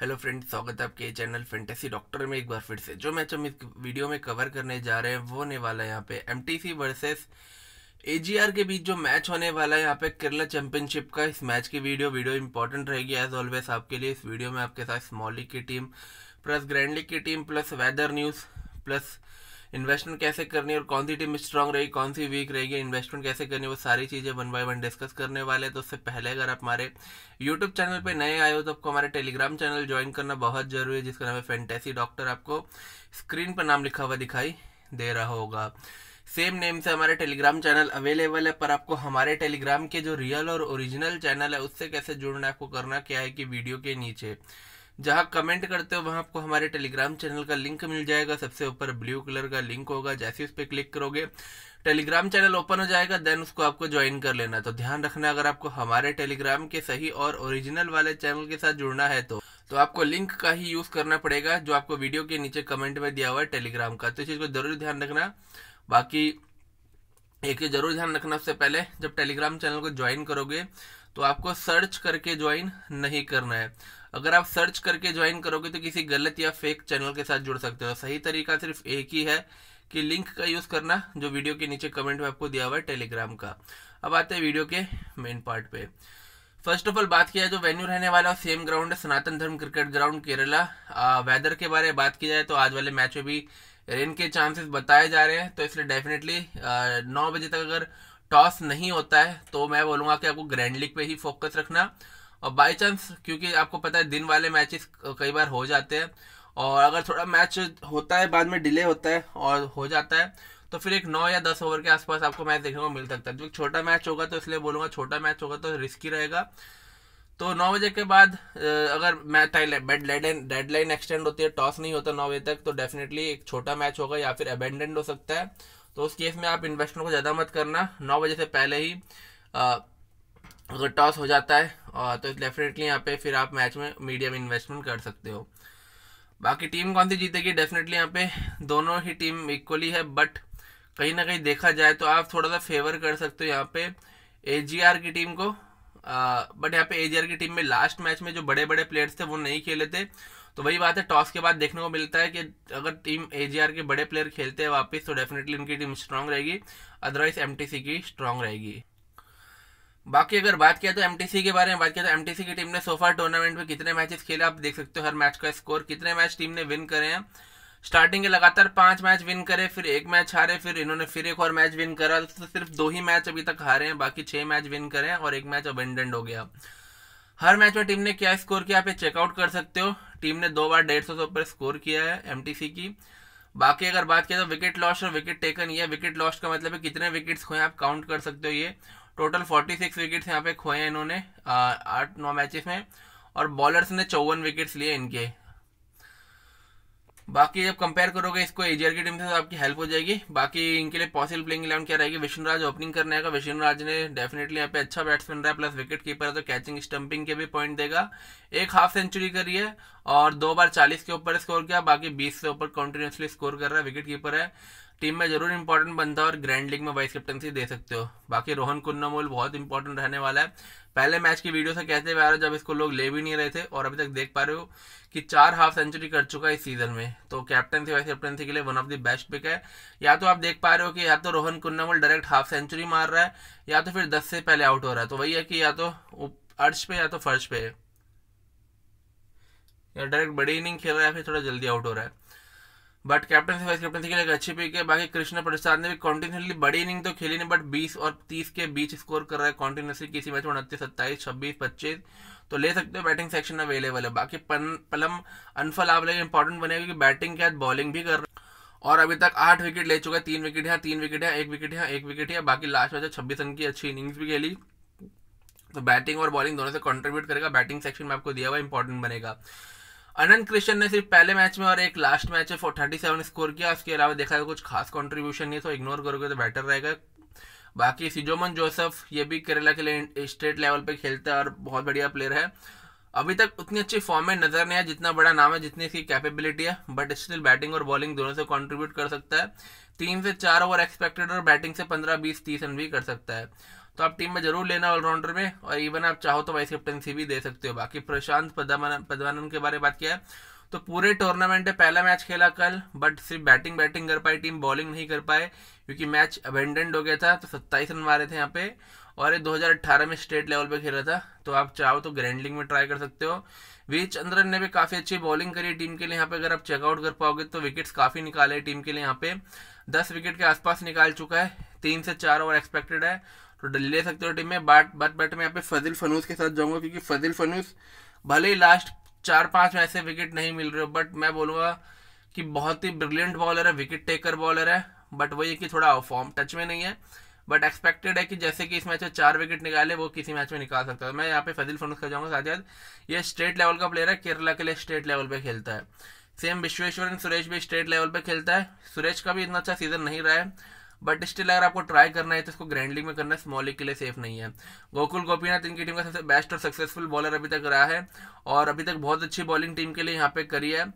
hello friend स्वागत है आपके चैनल फेंटेसी डॉक्टर में एक बार फिर से जो मैच हम इस वीडियो में कवर करने जा रहे हैं वो होने वाला है यहाँ पे एम टी वर्सेस ए के बीच जो मैच होने वाला है यहाँ पे केरला चैंपियनशिप का इस मैच की वीडियो वीडियो इंपॉर्टेंट रहेगी एज ऑलवेज आपके लिए इस वीडियो में आपके साथ स्मॉल लीग की टीम प्लस ग्रैंड लीग की team plus weather news plus investment कैसे करनी है और कौन सी टीम स्ट्रांग रहेगी कौन सी वीक रहेगी इन्वेस्टमेंट कैसे करनी है वो सारी चीज़ें वन बाय वन डिस्कस करने वाले हैं तो उससे पहले अगर आप हमारे यूट्यूब चैनल पर नए आए हो तो आपको हमारे टेलीग्राम चैनल ज्वाइन करना बहुत जरूरी है जिसका नाम है फैंटेसी डॉक्टर आपको स्क्रीन पर नाम लिखा हुआ दिखाई दे रहा होगा सेम नेम से हमारे टेलीग्राम चैनल अवेलेबल है पर आपको हमारे टेलीग्राम के जो रियल और ओरिजिनल चैनल है उससे कैसे जुड़ना है आपको करना क्या है कि वीडियो के नीचे जहां कमेंट करते हो वहां आपको हमारे टेलीग्राम चैनल का लिंक मिल जाएगा सबसे ऊपर ब्लू कलर का लिंक होगा जैसे उस पर क्लिक करोगे टेलीग्राम चैनल ओपन हो जाएगा देन उसको आपको ज्वाइन कर लेना तो ध्यान रखना अगर आपको हमारे टेलीग्राम के सही और ओरिजिनल वाले चैनल के साथ जुड़ना है तो तो आपको लिंक का ही यूज करना पड़ेगा जो आपको वीडियो के नीचे कमेंट में दिया हुआ है टेलीग्राम का तो इस चीज को जरूर ध्यान रखना बाकी एक चीज जरूर ध्यान रखना उससे पहले जब टेलीग्राम चैनल को ज्वाइन करोगे तो आपको सर्च करके ज्वाइन नहीं करना है अगर आप सर्च करके ज्वाइन करोगे तो किसी गलत या फेक चैनल के साथ जुड़ सकते हो सही तरीका सिर्फ एक ही है कि लिंक का यूज़ करना जो वीडियो के नीचे कमेंट में आपको दिया हुआ है टेलीग्राम का अब आते हैं वीडियो के मेन पार्ट पे फर्स्ट ऑफ ऑल बात किया जो तो वेन्यू रहने वाला है सेम ग्राउंड है सनातन धर्म क्रिकेट ग्राउंड केरला आ, वेदर के बारे में बात की जाए तो आज वाले मैच में भी रेन के चांसेस बताए जा रहे हैं तो इसलिए डेफिनेटली नौ बजे तक अगर टॉस नहीं होता है तो मैं बोलूंगा कि आपको ग्रैंड लीग पे ही फोकस रखना और बाई चांस क्योंकि आपको पता है दिन वाले मैचेस कई बार हो जाते हैं और अगर थोड़ा मैच होता है बाद में डिले होता है और हो जाता है तो फिर एक नौ या दस ओवर के आसपास आपको मैच देखने को मिल सकता है जो छोटा मैच होगा तो इसलिए बोलूँगा छोटा मैच होगा तो रिस्की रहेगा तो नौ बजे के बाद अगर मैच डेड लाइन एक्सटेंड होती है टॉस नहीं होता नौ बजे तक तो डेफिनेटली एक छोटा मैच होगा या फिर अबेंडेंड हो सकता है तो उस केस में आप इन्वेस्टमेंट को ज़्यादा मत करना नौ बजे से पहले ही अगर टॉस हो जाता है तो डेफिनेटली यहाँ पे फिर आप मैच में मीडियम इन्वेस्टमेंट कर सकते हो बाकी टीम कौन सी जीतेगी डेफिनेटली यहाँ पे दोनों ही टीम इक्वली है बट कहीं ना कहीं देखा जाए तो आप थोड़ा सा फेवर कर सकते हो यहाँ पे ए की टीम को बट यहाँ पे ए की टीम में लास्ट मैच में जो बड़े बड़े प्लेयर्स थे वो नहीं खेले थे तो वही बात है टॉस के बाद देखने को मिलता है कि अगर टीम ए के बड़े प्लेयर खेलते हैं वापस तो डेफिनेटली उनकी टीम स्ट्रांग रहेगी अदरवाइज एम की स्ट्रांग रहेगी बाकी अगर बात किया तो एम के बारे में बात किया तो एम की टीम ने सोफा टूर्नामेंट में कितने मैचेस खेले आप देख सकते हो हर मैच का स्कोर कितने मैच टीम ने विन करे हैं स्टार्टिंग के लगातार पांच मैच विन करे फिर एक मैच हारे फिर इन्होंने फिर एक और मैच विन करा तो सिर्फ दो ही मैच अभी तक हारे हैं बाकी छह मैच विन करे हैं और एक मैच अबेंडेंट हो गया हर मैच में टीम ने क्या स्कोर किया आप ये चेकआउट कर सकते हो टीम ने दो बार डेढ़ सौ से ऊपर स्कोर किया है एम की बाकी अगर बात किया तो विकेट लॉस और विकेट टेकन ये विकेट लॉस का मतलब है कितने विकेट्स खोए आप काउंट कर सकते हो ये टोटल 46 विकेट्स यहाँ पे खोए हैं इन्होंने आठ नौ मैचेस में और बॉलर्स ने चौवन विकेट्स लिए इनके बाकी जब कंपेयर करोगे इसको एजीआर की टीम से तो आपकी हेल्प हो जाएगी बाकी इनके लिए पॉसिबल प्लेइंग इलेवन क्या रहेगी विष्णु राज ओपनिंग करने का विष्णु राज ने डेफिनेटली यहाँ पे अच्छा बैट्समैन रहा है प्लस विकेट कीपर है तो कैचिंग स्टंपिंग के भी पॉइंट देगा एक हाफ सेंचुरी करी है और दो बार चालीस के ऊपर स्कोर किया बाकी बीस से ऊपर कंटिन्यूसली स्कोर कर रहा है विकेट कीपर है टीम में जरूर इंपॉर्टेंट बनता है और ग्रैंड लीग में वाइस कैप्टनसी दे सकते हो बाकी रोहन कुन्नामोल बहुत इंपॉर्टेंट रहने वाला है पहले मैच की वीडियो से कहते हुए आ रहा जब इसको लोग ले भी नहीं रहे थे और अभी तक देख पा रहे हो कि चार हाफ सेंचुरी कर चुका है इस सीजन में तो कैप्टनसी वाइस कैप्टनसी के लिए one of the best pick है या तो आप देख पा रहे हो कि या तो Rohan Kunnummal direct half century मार रहा है या तो फिर दस से पहले आउट हो रहा है तो वही है कि या तो अर्श पे या तो फर्श पे है या डायरेक्ट बड़ी इनिंग खेल रहा है फिर थोड़ा जल्दी आउट हो रहा है बट कैप्टनसी वाइस कैप्टनसी के लिए अच्छी पिक है बाकी कृष्ण प्रसाद ने भी कॉन्टिन्यूसली बड़ी इनिंग तो खेली नहीं बट 20 और 30 के बीच स्कोर कर रहा है कॉन्टिन्यूसली किसी मैच में उनतीस सत्ताईस छब्बीस पच्चीस तो ले सकते हो बैटिंग सेक्शन अवेलेबल है बाकी पन, पलम अनफल आप लेकिन इंपॉर्टेंट बनेगा क्योंकि बैटिंग के बाद बॉलिंग भी कर रहा और अभी तक आठ विकेट ले चुका है तीन विकेट है तीन विकेट है एक विकेट है एक विकेट है बाकी लास्ट मैच छब्बीस रन की अच्छी इनिंग्स भी खेली तो बैटिंग और बॉलिंग दोनों से कंट्रीब्यूट करेगा बैटिंग सेक्शन में आपको दिया हुआ इंपॉर्टेंट बनेगा अनंत कृष्ण ने सिर्फ पहले मैच में और एक लास्ट मैच में थर्टी सेवन स्कोर किया उसके अलावा देखा तो कुछ खास कॉन्ट्रीब्यूशन नहीं तो इग्नोर करोगे तो बेटर रहेगा बाकी सिजोमन जोसेफ ये भी केरला के लिए स्टेट लेवल पे खेलता है और बहुत बढ़िया प्लेयर है अभी तक उतनी अच्छी फॉर्म में नजर नहीं आया जितना बड़ा नाम है जितनी इसकी कैपेबिलिटी है बट स्टिल बैटिंग और बॉलिंग दोनों से कंट्रीब्यूट कर सकता है तीन से चार ओवर एक्सपेक्टेड और बैटिंग से पंद्रह बीस तीस रन भी कर सकता है तो आप टीम में जरूर लेना ऑलराउंडर में और इवन आप चाहो तो वाइस कैप्टनसी भी दे सकते हो बाकी प्रशांत पदवानंद के बारे में बात किया है तो पूरे टूर्नामेंट है पहला मैच खेला कल बट सिर्फ बैटिंग बैटिंग कर पाई टीम बॉलिंग नहीं कर पाए क्योंकि मैच अबेंडेंट हो गया था तो सत्ताईस रन मारे थे यहाँ पे और ये 2018 में स्टेट लेवल पे खेला था तो आप चाहो तो ग्रैंडलिंग में ट्राई कर सकते हो वी चंद्रन ने भी काफ़ी अच्छी बॉलिंग करी टीम के लिए यहाँ पे अगर आप चेकआउट कर पाओगे तो विकेट्स काफ़ी निकाले टीम के लिए यहाँ पे दस विकेट के आसपास निकाल चुका है तीन से चार ओवर एक्सपेक्टेड है तो दिल्ली ले सकते हो टीम में बट बट बट मैं यहाँ पे फजिल फनूस के साथ जाऊंगा क्योंकि फजिल फनूस भले ही लास्ट चार पांच में ऐसे विकेट नहीं मिल रहे हो बट मैं बोलूँगा कि बहुत ही ब्रिलियंट बॉलर है विकेट टेकर बॉलर है बट वही है कि थोड़ा फॉर्म टच में नहीं है बट एक्सपेक्टेड है कि जैसे कि इस मैच में चार विकेट निकाले वो किसी मैच में निकाल सकता है मैं यहाँ पे फजिल फनूस का जाऊँगा साथ साथ ये स्टेट लेवल का प्लेयर है केरला के लिए स्टेट लेवल पर खेलता है सेम विश्वेश्वर सुरेश भी स्टेट लेवल पर खेलता है सुरेश का भी इतना अच्छा सीजन नहीं रहा है बट स्टिल अगर आपको ट्राई करना है तो इसको ग्रैंड लीग में करना है स्मॉल लीग के लिए सेफ नहीं है गोकुल गोपीनाथ इनकी टीम का सबसे बेस्ट और सक्सेसफुल बॉलर अभी तक रहा है और अभी तक बहुत अच्छी बॉलिंग टीम के लिए यहाँ पे करी है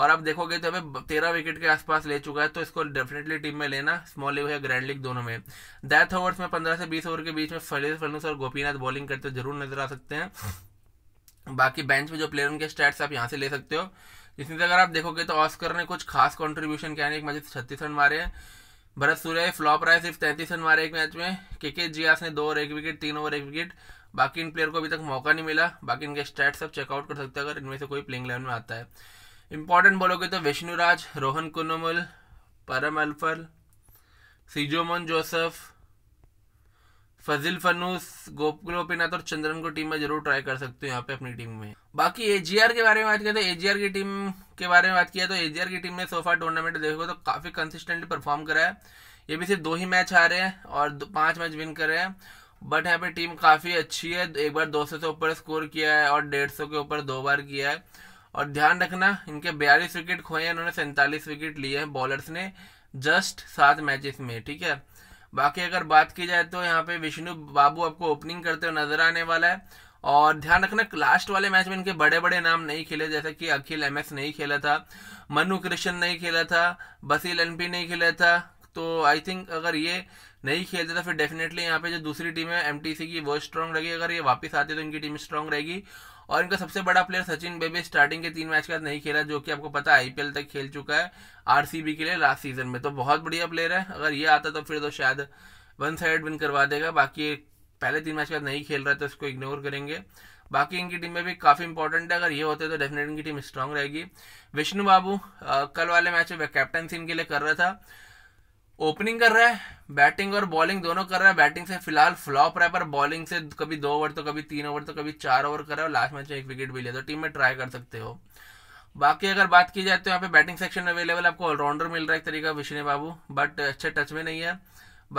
और आप देखोगे तो अभी तेरह विकेट के आसपास ले चुका है तो इसको डेफिनेटली टीम में लेना स्मॉल लीग या ग्रैंड लीग दोनों में डेथ ओवर्स में पंद्रह से बीस ओवर के बीच में फलिस फलूस और गोपीनाथ बॉलिंग करते जरूर नजर आ सकते हैं बाकी बेंच में जो प्लेयर उनके स्टैट्स आप यहाँ से ले सकते हो इसमें अगर आप देखोगे तो ऑस्कर ने कुछ खास कॉन्ट्रीब्यूशन किया एक मजे छत्तीस रन मारे हैं भरत सूर्य फ्लॉप रहा है सिर्फ तैंतीस रन मारे एक मैच में के के जियास ने दो ओवर एक विकेट तीन ओवर एक विकेट बाकी इन प्लेयर को अभी तक मौका नहीं मिला बाकी इनके स्टैट सब चेकआउट कर सकते हैं अगर इनमें से कोई प्लेइंग लेवन में आता है इंपॉर्टेंट बोलोगे तो विष्णुराज रोहन कुनमल परम अल्फल सीजोमन जोसेफ फजिल फनूस गोपीनाथ और चंद्रन को टीम में जरूर ट्राई कर सकते हो यहाँ पे अपनी टीम में बाकी एजीआर तो के बारे में बात किया तो एजीआर की टीम के बारे में बात किया तो एजीआर की टीम ने सोफा टूर्नामेंट देखो तो काफ़ी कंसिस्टेंटली परफॉर्म करा है ये भी सिर्फ दो ही मैच हारे हैं और पांच मैच विन कर रहे हैं बट यहाँ पे टीम काफ़ी अच्छी है एक बार दो से ऊपर स्कोर किया है और डेढ़ के ऊपर दो बार किया है और ध्यान रखना इनके बयालीस विकेट खोए हैं इन्होंने सैंतालीस विकेट लिए हैं बॉलर्स ने जस्ट सात मैचेस में ठीक है बाकी अगर बात की जाए तो यहाँ पे विष्णु बाबू आपको ओपनिंग करते हुए नजर आने वाला है और ध्यान रखना लास्ट वाले मैच में इनके बड़े बड़े नाम नहीं खेले जैसे कि अखिल एमएस नहीं खेला था मनु कृष्ण नहीं खेला था बसील एनपी नहीं खेला था तो आई थिंक अगर ये नहीं खेलते तो फिर डेफिनेटली यहाँ पे जो दूसरी टीम है एमटीसी की वो स्ट्रांग रहेगी अगर ये वापस आती है तो इनकी टीम स्ट्रांग रहेगी और इनका सबसे बड़ा प्लेयर सचिन बेबी स्टार्टिंग के तीन मैच के बाद नहीं खेला जो कि आपको पता है आई तक खेल चुका है आर के लिए लास्ट सीजन में तो बहुत बढ़िया प्लेयर है अगर ये आता तो फिर तो शायद वन साइड विन करवा देगा बाकी पहले तीन मैच के बाद नहीं खेल रहा है तो इसको इग्नोर करेंगे बाकी इनकी टीम में भी काफ़ी इंपॉर्टेंट है अगर ये होते तो डेफिनेट इनकी टीम स्ट्रांग रहेगी विष्णु बाबू कल वाले मैच में कैप्टनसी इनके लिए कर रहा था ओपनिंग कर रहा है बैटिंग और बॉलिंग दोनों कर रहा है बैटिंग से फिलहाल फ्लॉप रहा है पर बॉलिंग से कभी दो ओवर तो कभी तीन ओवर तो कभी चार ओवर कर रहा है और लास्ट मैच में एक विकेट भी लिया तो टीम में ट्राई कर सकते हो बाकी अगर बात की जाए तो यहाँ पे बैटिंग सेक्शन में अवेलेबल आपको ऑलराउंडर मिल रहा है एक तरीका विष्णु बाबू बट अच्छे टच में नहीं है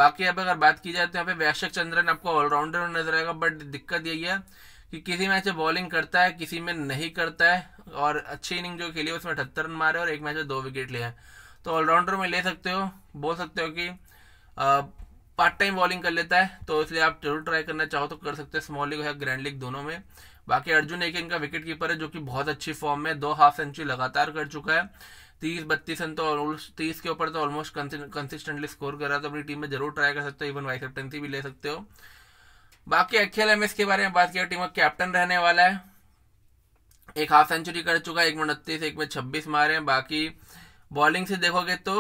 बाकी अब अगर बात की जाए तो यहाँ पे वैश्यक चंद्रन आपको ऑलराउंडर नजर आएगा बट दिक्कत यही है कि किसी मैच में बॉलिंग करता है किसी में नहीं करता है और अच्छी इनिंग जो खेली है उसमें अठहत्तर रन मारे और एक मैच में दो विकेट लिया है तो ऑलराउंडर में ले सकते हो बोल सकते हो कि पार्ट टाइम बॉलिंग कर लेता है तो इसलिए आप जरूर ट्राई करना चाहो तो कर सकते हो स्मॉल लीग या ग्रैंड लीग दोनों में बाकी अर्जुन एक इनका विकेट कीपर है जो कि बहुत अच्छी फॉर्म में दो हाफ सेंचुरी लगातार कर चुका है तीस बत्तीस रन तो तीस के ऊपर तो ऑलमोस्ट कंसिस्टेंटली स्कोर कर रहा है तो अपनी टीम में जरूर ट्राई कर सकते हो इवन वाइस कैप्टनसी भी ले सकते हो बाकी अखिल एम के बारे में बात किया टीम का कैप्टन रहने वाला है एक हाफ सेंचुरी कर चुका है एक में उनतीस एक में छब्बीस मारे हैं बाकी बॉलिंग से देखोगे तो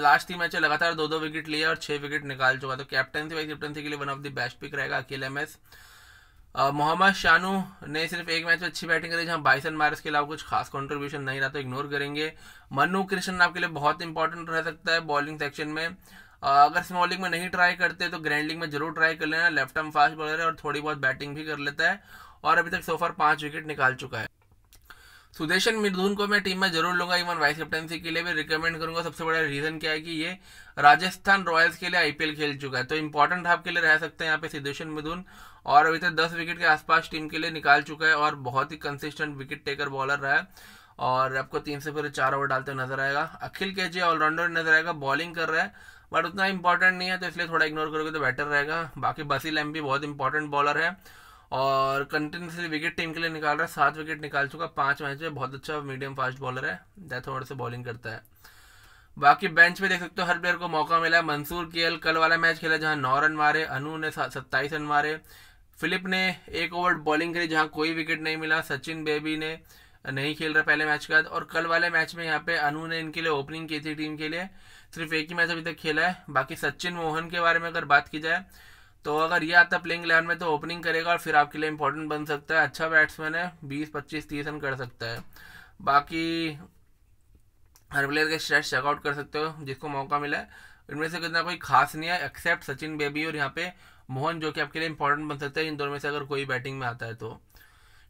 लास्ट तीन मैचों लगातार दो दो विकेट लिए और छह विकेट निकाल चुका तो कैप्टनसी वाइस कैप्टनसी के लिए one of the best pick रहेगा अकेले एमएस मोहम्मद शानू ने सिर्फ एक मैच में अच्छी बैटिंग करी जहां बाइसन मार्स के अलावा कुछ खास कंट्रीब्यूशन नहीं रहा तो इग्नोर करेंगे मनु कृष्ण आपके लिए बहुत इंपॉर्टेंट रह सकता है बॉलिंग सेक्शन में अगर स्मॉल लीग में नहीं ट्राई करते तो ग्रैंड लीग में जरूर ट्राई कर लेना लेफ्ट आर्म फास्ट बॉलर है और थोड़ी बहुत बैटिंग भी कर लेता है और अभी तक सोफार पांच विकेट निकाल चुका है सुदेशन मिर्धुन को मैं टीम में जरूर लूंगा इवन वाइस कैप्टनसी के लिए भी रिकमेंड करूंगा सबसे बड़ा रीजन क्या है कि ये राजस्थान रॉयल्स के लिए आईपीएल खेल चुका है तो इंपॉर्टेंट आपके लिए रह सकते हैं यहाँ पे सिद्धेशन मिधुन और अभी तक दस विकेट के आसपास टीम के लिए निकाल चुका है और बहुत ही कंसिस्टेंट विकेट टेकर बॉलर रहा है और आपको तीन से फिर चार ओवर डालते हुए नजर आएगा अखिल के जी ऑलराउंडर नजर आएगा बॉलिंग कर रहा है बट उतना इंपॉर्टेंट नहीं है तो इसलिए थोड़ा इग्नोर करोगे तो बेटर रहेगा बाकी बसील एम भी बहुत इंपॉर्टेंट बॉलर है और कंटिन्यूसली विकेट टीम के लिए निकाल रहा है सात विकेट निकाल चुका पांच मैच में बहुत अच्छा मीडियम फास्ट बॉलर है डेथ ओवर से बॉलिंग करता है बाकी बेंच में देख सकते हो हर प्लेयर को मौका मिला है मंसूर केएल कल वाला मैच खेला जहां नौ रन मारे अनु ने सत्ताईस रन मारे फिलिप ने एक ओवर बॉलिंग करी जहां कोई विकेट नहीं मिला सचिन बेबी ने नहीं खेल रहा पहले मैच के बाद और कल वाले मैच में यहाँ पे अनु ने इनके लिए ओपनिंग की थी टीम के लिए सिर्फ एक ही मैच अभी तक खेला है बाकी सचिन मोहन के बारे में अगर बात की जाए तो अगर ये आता प्लेइंग इलेवन में तो ओपनिंग करेगा और फिर आपके लिए इंपॉर्टेंट बन सकता है अच्छा बैट्समैन है बीस पच्चीस तीस रन कर सकता है बाकी हर प्लेयर के स्ट्रेट चेकआउट कर सकते हो जिसको मौका मिला है इनमें से कितना कोई खास नहीं है एक्सेप्ट सचिन बेबी और यहाँ पे मोहन जो कि आपके लिए इंपॉर्टेंट बन सकता है इन दोनों में से अगर कोई बैटिंग में आता है तो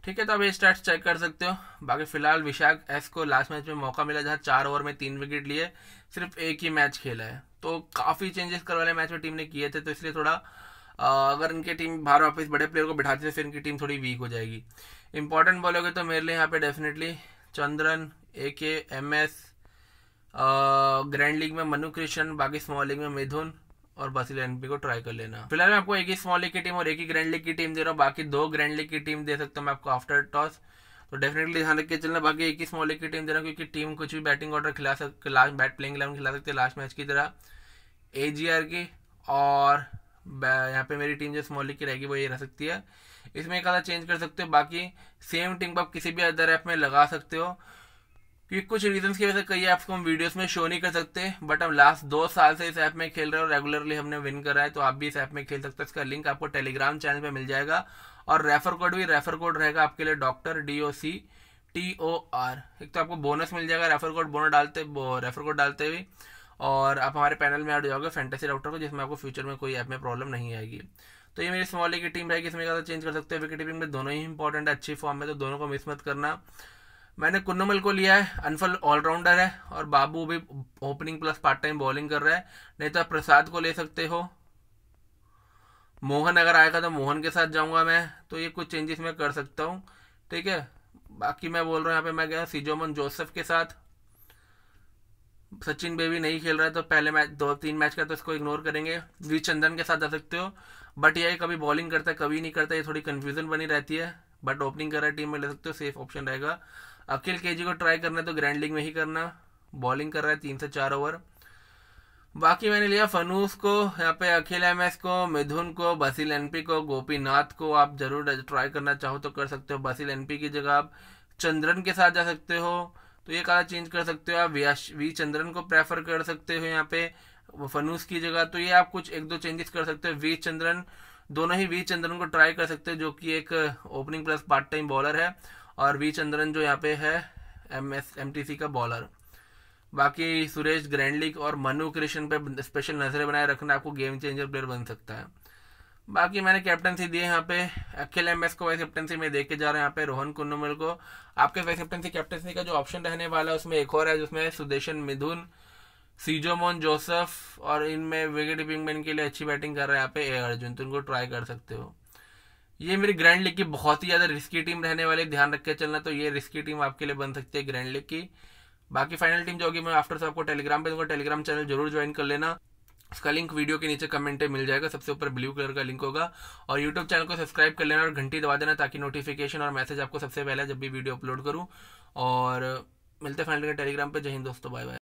ठीक है तो आप ये स्टार्ट चेक कर सकते हो बाकी फिलहाल विशाख एस को लास्ट मैच में मौका मिला जहाँ चार ओवर में तीन विकेट लिए सिर्फ एक ही मैच खेला है तो काफ़ी चेंजेस करवाले मैच में टीम ने किए थे तो इसलिए थोड़ा अगर इनकी टीम बाहर वापस बड़े प्लेयर को बिठाते है तो फिर इनकी टीम थोड़ी वीक हो जाएगी इंपॉर्टेंट बोलोगे तो मेरे लिए यहाँ पे डेफिनेटली चंद्रन ए के एम एस ग्रैंड लीग में मनु कृष्ण बाकी स्मॉल लीग में मिथुन और बसिल एनपी को ट्राई कर लेना फिलहाल मैं आपको एक ही स्मॉल लीग की टीम और एक ही ग्रैंड लीग की टीम दे रहा हूँ बाकी दो ग्रैंड लीग की टीम दे सकता हूँ मैं आपको आफ्टर टॉस तो डेफिनेटली ध्यान रख के चलना बाकी एक ही स्मॉल लीग की टीम दे रहा हूँ क्योंकि टीम कुछ भी बैटिंग ऑर्डर खिला सकते लास्ट बैट प्लेइंग इलेवन खिला सकते लास्ट मैच की तरह ए की और यहाँ पे मेरी टीम जो स्मॉली की रहेगी वो ये रह सकती है इसमें एक आधा चेंज कर सकते हो बाकी सेम टिंग आप किसी भी अदर ऐप में लगा सकते हो क्योंकि कुछ रीजंस की वजह से कई ऐप्स को हम वीडियोस में शो नहीं कर सकते बट हम लास्ट दो साल से इस ऐप में खेल रहे हैं और रेगुलरली हमने विन करा है तो आप भी इस ऐप में खेल सकते हो इसका लिंक आपको टेलीग्राम चैनल पर मिल जाएगा और रेफर कोड भी रेफर कोड रहेगा आपके लिए doctor D O C T O R एक तो आपको बोनस मिल जाएगा रेफर कोड बोनस डालते रेफर कोड डालते हुए और आप हमारे पैनल में ऐड हो जाओगे फैंटेसी डॉक्टर को जिसमें आपको फ्यूचर में कोई ऐप में प्रॉब्लम नहीं आएगी तो ये मेरी स्मॉल की टीम रहेगी इसमें ज़्यादा चेंज कर सकते हैं विकेट कीपिंग में दोनों ही इंपॉर्टेंट है अच्छी फॉर्म में तो दोनों को मिस मत करना मैंने कुन्नमल को लिया है अनफल ऑलराउंडर है और बाबू भी opening plus part time bowling कर रहा है नहीं तो आप प्रसाद को ले सकते हो मोहन अगर आएगा तो मोहन के साथ जाऊंगा मैं तो ये कुछ चेंजेस मैं कर सकता हूँ ठीक है बाकी मैं बोल रहा हूँ यहाँ पे मैं गया सीजोमन जोसेफ के साथ सचिन बेबी नहीं खेल रहा है तो पहले मैच दो तीन मैच का तो इसको इग्नोर करेंगे वी चंदन के साथ जा सकते हो बट ये कभी बॉलिंग करता है कभी नहीं करता ये थोड़ी कन्फ्यूजन बनी रहती है बट ओपनिंग कर रहा है टीम में ले सकते हो सेफ ऑप्शन रहेगा अखिल के को ट्राई करना है तो ग्रैंड लीग में ही करना बॉलिंग कर रहा है तीन से चार ओवर बाकी मैंने लिया फनूस को यहाँ पे अखिल एम को मिथुन को बसील एन को गोपीनाथ को आप जरूर ट्राई करना चाहो तो कर सकते हो बसील एन की जगह आप चंद्रन के साथ जा सकते हो तो ये कलर चेंज कर सकते हो आप वी चंद्रन को प्रेफर कर सकते हो यहाँ पे फनूस की जगह तो ये आप कुछ एक दो चेंजेस कर सकते हो वी चंद्रन दोनों ही वी चंद्रन को ट्राई कर सकते हो जो कि एक opening plus part time bowler है और वी चंद्रन जो यहाँ पे है M S M T C का बॉलर बाकी सुरेश ग्रैंडलिक और मनु कृष्ण पे स्पेशल नजरें बनाए रखना आपको गेम चेंजर प्लेयर बन सकता है बाकी मैंने कैप्टनसी दी है यहाँ पे अखिल एम एस को वाइस कैप्टनसी में देख के जा रहे हैं यहाँ पे रोहन कुन्नुमल को आपके वाइस कैप्टनसी कैप्टनसी का जो ऑप्शन रहने वाला है उसमें एक और है जिसमें सुदेशन मिधुन सीजोमोन जोसेफ और इनमें विकेट कीपिंग में इनके लिए अच्छी बैटिंग कर रहा है यहाँ पे ए अर्जुन तो इनको ट्राई कर सकते हो ये मेरी ग्रैंड लीग की बहुत ही ज़्यादा रिस्की टीम रहने वाली ध्यान रख के चलना तो ये रिस्की टीम आपके लिए बन सकती है ग्रैंड लीग की बाकी फाइनल टीम जो होगी मैं आफ्टर से आपको टेलीग्राम पे दूंगा टेलीग्राम चैनल जरूर ज्वाइन कर लेना इसका लिंक वीडियो के नीचे कमेंट में मिल जाएगा सबसे ऊपर ब्लू कलर का लिंक होगा और यूट्यूब चैनल को सब्सक्राइब कर लेना और घंटी दबा देना ताकि नोटिफिकेशन और मैसेज आपको सबसे पहले जब भी वीडियो अपलोड करूँ और मिलते फाइनल टेलीग्राम पर जय हिंद दोस्तों बाय बाय